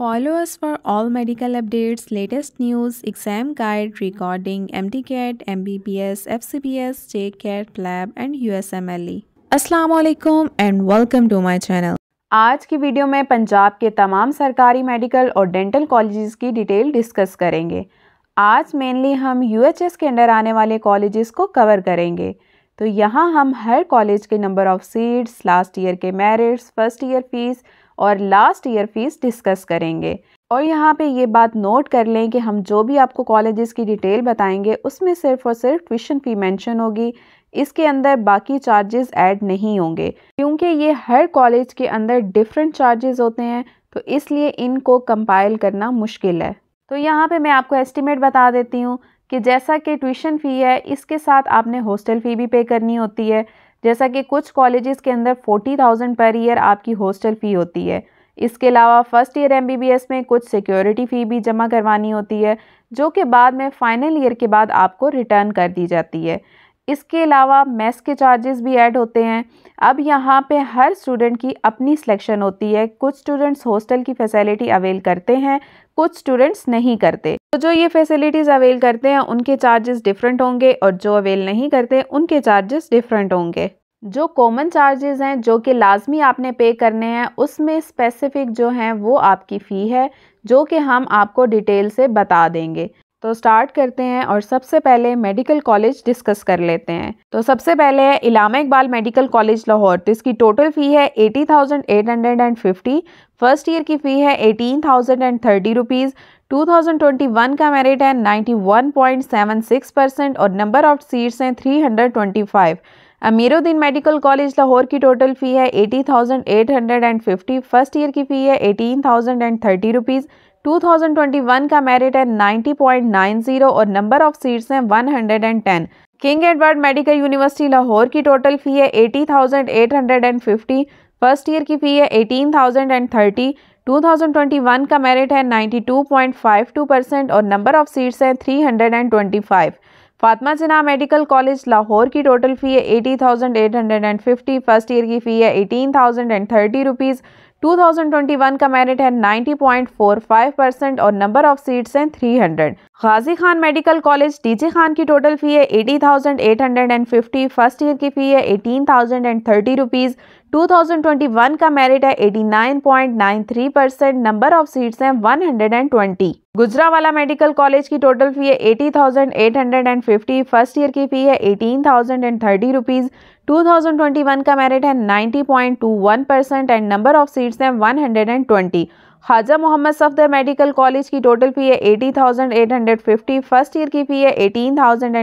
Follow us for all medical updates, latest news, exam guide, recording, MDCAT, MBBS, FCBS, JCAT, Lab and USMLE. assalamu alaikum and welcome to my channel. आज की video में पंजाब के तमाम सरकारी medical और dental colleges की detail discuss करेंगे आज मेनली हम यूएचएस के अंडर आने वाले कॉलेजेस को कवर करेंगे तो यहाँ हम हर कॉलेज के number of seats last year के मेरिट्स फर्स्ट ईयर फीस और लास्ट ईयर फीस डिस्कस करेंगे और यहाँ पे ये बात नोट कर लें कि हम जो भी आपको कॉलेजेस की डिटेल बताएंगे उसमें सिर्फ और सिर्फ ट्यूशन फ़ी मेंशन होगी इसके अंदर बाकी चार्जेस ऐड नहीं होंगे क्योंकि ये हर कॉलेज के अंदर डिफरेंट चार्जेस होते हैं तो इसलिए इनको कंपाइल करना मुश्किल है तो यहाँ पे मैं आपको एस्टिमेट बता देती हूँ कि जैसा कि ट्यूशन फ़ी है इसके साथ आपने हॉस्टल फ़ी भी पे करनी होती है जैसा कि कुछ कॉलेजेस के अंदर फोर्टी थाउजेंड पर ईयर आपकी हॉस्टल फ़ी होती है इसके अलावा फ़र्स्ट ईयर एम में कुछ सिक्योरिटी फ़ी भी जमा करवानी होती है जो कि बाद में फ़ाइनल ईयर के बाद आपको रिटर्न कर दी जाती है इसके अलावा मैथ्स के चार्जेस भी ऐड होते हैं अब यहाँ पे हर स्टूडेंट की अपनी सिलेक्शन होती है कुछ स्टूडेंट्स हॉस्टल की फैसिलिटी अवेल करते हैं कुछ स्टूडेंट्स नहीं करते तो जो ये फैसिलिटीज़ अवेल करते हैं उनके चार्जेस डिफरेंट होंगे और जो अवेल नहीं करते उनके चार्जेस डिफरेंट होंगे जो कॉमन चार्जेस हैं जो कि लाजमी आपने पे करने हैं उसमें स्पेसिफिक जो हैं वो आपकी फ़ी है जो कि हम आपको डिटेल से बता देंगे तो स्टार्ट करते हैं और सबसे पहले मेडिकल कॉलेज डिस्कस कर लेते हैं तो सबसे पहले है इलामा इकबाल मेडिकल कॉलेज लाहौर तो इसकी टोटल फ़ी है eighty thousand eight hundred and fifty first year की फ़ी है eighteen thousand and thirty rupees two thousand twenty one का मेरिट है ninety one point seven six percent और नंबर ऑफ सीट्स हैं three hundred twenty five Amiruddin medical college Lahore की total fee है eighty thousand eight hundred and fifty first year की fee है eighteen thousand and thirty rupees 2021 का merit है 90.90 और number of seats हैं 110 King Edward medical university Lahore की टोटल फ़ी है 80,850 फर्स्ट ईयर की फ़ी है 18,030 2021 का मेरिट है 92.52 परसेंट और नंबर ऑफ सीट्स हैं 325 फातमा जिना मेडिकल कॉलेज लाहौर की टोटल फ़ी है 80,850 फर्स्ट ईयर की फ़ी है eighteen thousand and thirty rupees 2021 का मेरिट है 90.45 परसेंट और नंबर ऑफ सीट्स हैं 300। Ghazi Khan medical college DG Khan की टोटल फ़ी है 80,850 फर्स्ट ईयर की फ़ी है 18,030 थाउजेंड 2021 का मेरिट है 89.93 परसेंट नंबर ऑफ सीट्स हैं 120 गुजरावाला मेडिकल कॉलेज की टोटल फी है 80,850 फर्स्ट ईयर की फी है 18,030 रुपीस 2021 का मेरिट है 90.21 percent and number of seats हैं 120 हाजा मोहम्मद सफदर मेडिकल कॉलेज की टोटल फी है 80,850 फर्स्ट ईयर की फी है 18,030 थाउजेंड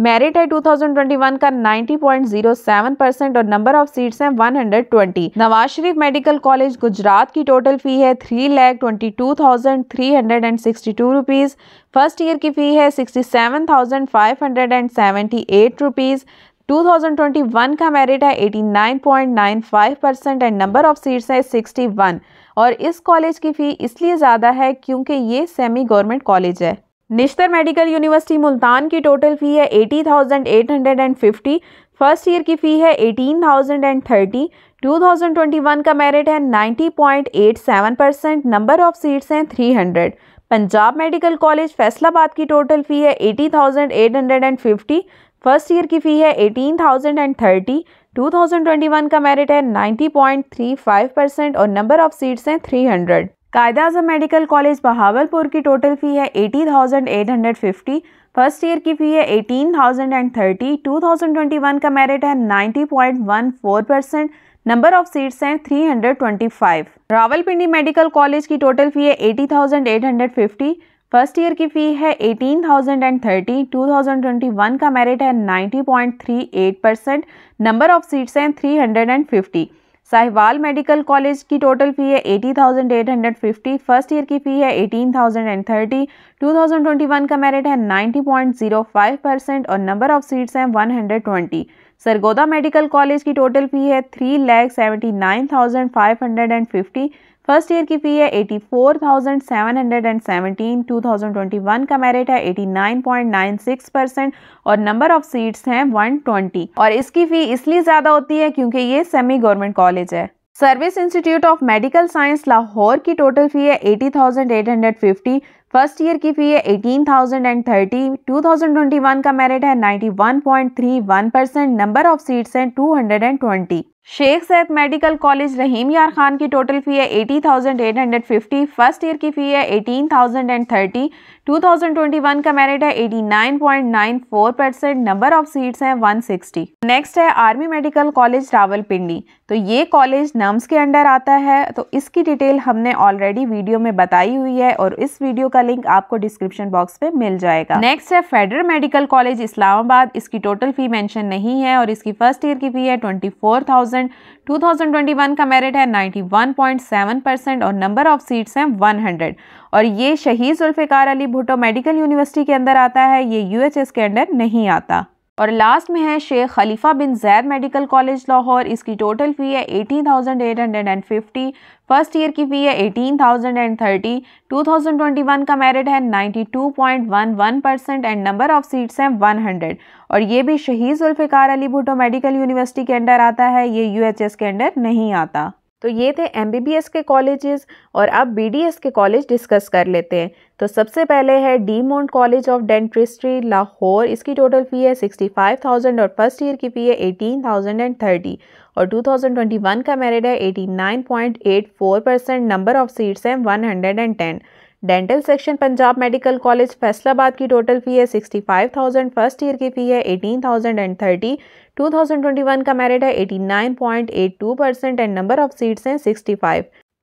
मेरिट है 2021 का 90.07 परसेंट और नंबर ऑफ सीट्स हैं 120 नवाज शरीफ मेडिकल कॉलेज गुजरात की टोटल फी है three lakh twenty two thousand three hundred and sixty two rupees first year की फ़ी है sixty seven thousand five hundred and seventy eight rupees 2021 का merit है 89.95 percent and number of seats है 61 और इस college की फ़ी इसलिए ज़्यादा है क्योंकि ये सेमी गवर्नमेंट कॉलेज है निश्तर मेडिकल यूनिवर्सिटी मुल्तान की टोटल फ़ी है eighty thousand eight hundred and fifty first year की फ़ी है eighteen thousand and thirty two thousand twenty one का मेरिट है ninety point eight seven percent number of seats हैं three hundred Punjab medical college Faisalabad की total fee है eighty thousand eight hundred and fifty first year की fee है eighteen thousand and thirty two thousand twenty one का merit है ninety point three five percent और number of seats हैं three hundred Quaid Azam medical college Bahawalpur की total fee है eighty thousand eight hundred fifty first year की fee है eighteen thousand and thirty two thousand twenty one का merit है ninety point one four percent number of seats हैं three hundred twenty five Rawalpindi medical college की total fee है eighty thousand eight hundred fifty first year की fee है eighteen thousand thousand and thirty two twenty one का merit है ninety point three eight percent number of seats हैं three hundred and fifty Sahiwal medical college की total fee है eighty thousand eight hundred fifty first year की fee है eighteen thousand and thirty two thousand twenty one का merit है ninety point zero five percent और number of seats हैं one hundred twenty Sargodha medical college की total fee है three lakh seventy nine thousand five hundred and fifty first year की fee है eighty four thousand seven hundred and seventeen two thousand twenty one का merit है eighty nine point nine six percent और number of seats हैं one twenty और इसकी fee इसलिए ज़्यादा होती है क्योंकि ये सेमी गवर्नमेंट कॉलेज है service institute of medical science Lahore की टोटल फ़ी है eighty thousand eight hundred fifty first year की फी है eighteen thousand and thirty two thousand twenty one का मेरिट है ninety one point three one percent number of seats हैं two hundred and twenty Sheikh Zayed medical college Rahim Yar Khan की total fee है eighty thousand eight hundred fifty first year की fee है eighteen thousand and thirty two thousand twenty one का merit है eighty nine point nine four percent number of seats हैं one sixty next है army medical college Rawalpindi तो ये college nums के under आता है तो इसकी डिटेल हमने ऑलरेडी वीडियो में बताई हुई है और इस वीडियो का लिंक आपको डिस्क्रिप्शन बॉक्स में मिल जाएगा नेक्स्ट है फेडरल मेडिकल कॉलेज इस्लामाबाद इसकी टोटल फ़ी मैंशन नहीं है और इसकी फर्स्ट ईयर की फ़ी है twenty four thousand thousand two thousand twenty one का मेरिट है ninety one point seven percent और नंबर ऑफ सीट्स हैं वन हंड्रेड और ये शहीद जुल्फ़िकार अली भुट्टो मेडिकल यूनिवर्सिटी के अंदर आता है ये यू के अंडर नहीं आता और लास्ट में है शेख खलीफा बिन जैद मेडिकल कॉलेज लाहौर इसकी टोटल फ़ी है eighteen thousand eight hundred and fifty first year की फ़ी है eighteen thousand and thirty two thousand twenty one का मेरिट है ninety two point one one percent and number of seats हैं one hundred और ये भी Shaheed Zulfiqar Ali Bhutto medical university के under आता है ये यू एच एस के अंडर नहीं आता तो ये थे एम के कॉलेज़ और अब बी के कॉलेज डिस्कस कर लेते हैं तो सबसे पहले है de mont college of dentistry Lahore इसकी टोटल फ़ी है सिक्सटी फाइव थाउजेंड और फर्स्ट ईयर की फ़ी है एटीन थाउजेंड एंड थर्टी और टू थाउजेंड ट्वेंटी वन का मेरिट है eighty nine point eight four percent number of seats हैं one hundred and ten dental section Punjab medical college Faisalabad की total fee है sixty five thousand first year की fee है eighteen thousand and thirty 2021 का merit है 89.82 percent and number of seats हैं 65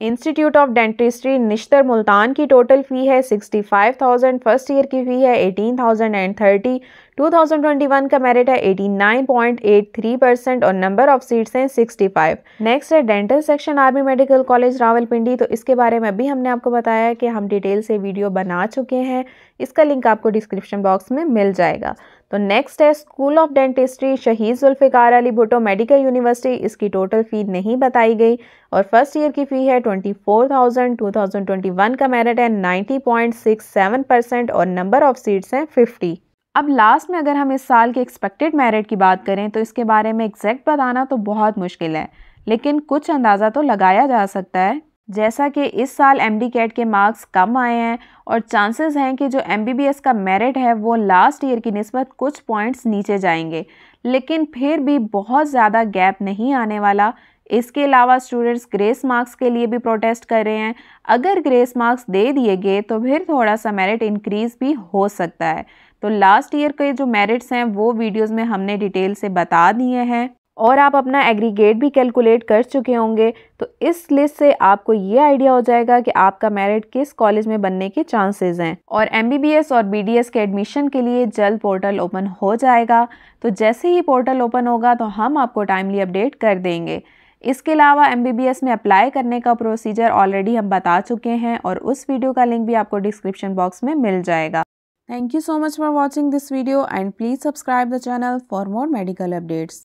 institute of dentistry Nishtar Multan की total fee है 65,000 first year की फ़ी है 18,030 2021 का मेरिट है 89.83 परसेंट और नंबर ऑफ सीट्स हैं 65 नेक्स्ट है dental section army medical college Rawalpindi तो इसके बारे में भी हमने आपको बताया कि हम डिटेल से वीडियो बना चुके हैं इसका लिंक आपको डिस्क्रिप्शन बॉक्स में मिल जाएगा तो नेक्स्ट है school of dentistry Shaheed Zulfiqar Ali Bhutto medical university इसकी टोटल फ़ी नहीं बताई गई और फर्स्ट ईयर की फ़ी है twenty four thousand two thousand twenty one का मेरिट है ninety point six seven percent और नंबर ऑफ़ सीट्स हैं फिफ्टी अब लास्ट में अगर हम इस साल के एक्सपेक्टेड मेरिट की बात करें तो इसके बारे में एग्जैक्ट बताना तो बहुत मुश्किल है लेकिन कुछ अंदाज़ा तो लगाया जा सकता है जैसा कि इस साल एम डी कैट के मार्क्स कम आए हैं और चांसेस हैं कि जो एम बी बी एस का मेरिट है वो लास्ट ईयर की नस्बत कुछ पॉइंट्स नीचे जाएंगे लेकिन फिर भी बहुत ज़्यादा गैप नहीं आने वाला इसके अलावा स्टूडेंट्स ग्रेस मार्क्स के लिए भी प्रोटेस्ट कर रहे हैं अगर ग्रेस मार्क्स दे दिए गए तो फिर थोड़ा सा मेरिट इंक्रीज़ भी हो सकता है तो लास्ट ईयर के जो मेरिट्स हैं वो वीडियोज़ में हमने डिटेल से बता दिए हैं और आप अपना एग्रीगेट भी कैलकुलेट कर चुके होंगे तो इस लिस्ट से आपको ये आइडिया हो जाएगा कि आपका मेरिट किस कॉलेज में बनने के चांसेस हैं और एम और बी के एडमिशन के लिए जल्द पोर्टल ओपन हो जाएगा तो जैसे ही पोर्टल ओपन होगा तो हम आपको टाइमली अपडेट कर देंगे इसके अलावा एम में अप्लाई करने का प्रोसीजर ऑलरेडी हम बता चुके हैं और उस वीडियो का लिंक भी आपको डिस्क्रिप्शन बॉक्स में मिल जाएगा thank you so much for watching this video and please subscribe the channel for more medical updates